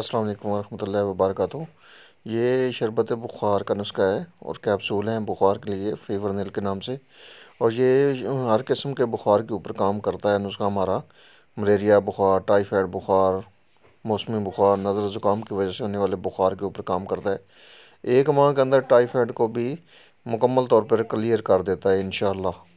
السلام علیکم ورحمۃ اللہ وبرکاتہ یہ شربت بخار کا نسخہ ہے اور کیپسول ہیں بخار کے لیے فیور نیل کے نام سے اور یہ ہر قسم کے بخار کے اوپر کام کرتا ہے نسخہ ہمارا ملیریا بخار ٹائیفائڈ بخار موسمی بخار نظر زکام کی وجہ سے ہونے والے بخار کے اوپر کام کرتا ہے ایک ماہ کے اندر ٹائیفائڈ کو بھی مکمل طور پر کلیئر کر دیتا ہے انشاءاللہ